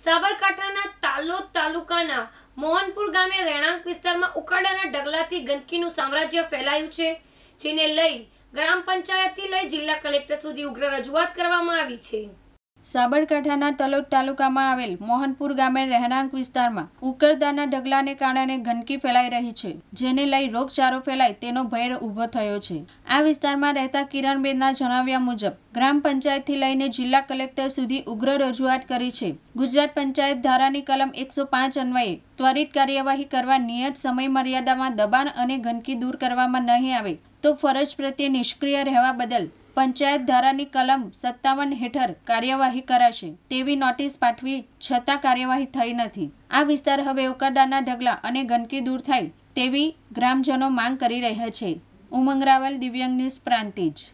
સાબરકાંઠાના તાલોદ તાલુકાના મોહનપુર ગામે રહેણાંક વિસ્તારમાં ઉકાળાના ઢગલાથી ગંદકીનું સામ્રાજ્ય ફેલાયું છે જેને લઈ ગ્રામ પંચાયતથી લઈ જિલ્લા કલેક્ટર સુધી ઉગ્ર રજૂઆત કરવામાં આવી છે સાબરકાંઠાના તલોદ તાલુકામાં આવેલ મોહનપુર ગામે રહેણાંક વિસ્તારમાં ઉકળદાના ઢગલાને કારણે ગંદકી ફેલાઈ રહી છે જેને લઈ રોગચારો ફેલાય તેનો ભય ઊભો થયો છે આ વિસ્તારમાં રહેતા કિરણબેનના જણાવ્યા મુજબ ગ્રામ પંચાયતથી લઈને જિલ્લા કલેક્ટર સુધી ઉગ્ર રજૂઆત કરી છે ગુજરાત પંચાયત ધારાની કલમ એકસો પાંચ અન્વયે ત્વરિત કાર્યવાહી કરવા નિયત સમયમર્યાદામાં દબાણ અને ગંદકી દૂર કરવામાં નહીં આવે તો ફરજ પ્રત્યે નિષ્ક્રિય રહેવા બદલ પંચાયત ધારાની કલમ સત્તાવન હેઠળ કાર્યવાહી કરાશે તેવી નોટિસ પાઠવી છતાં કાર્યવાહી થઈ નથી આ વિસ્તાર હવે ઉકાદાના ઢગલા અને ગંદકી દૂર થાય તેવી ગ્રામજનો માંગ કરી રહ્યા છે ઉમંગ રાવલ દિવ્યંગ ન્યૂઝ પ્રાંતિજ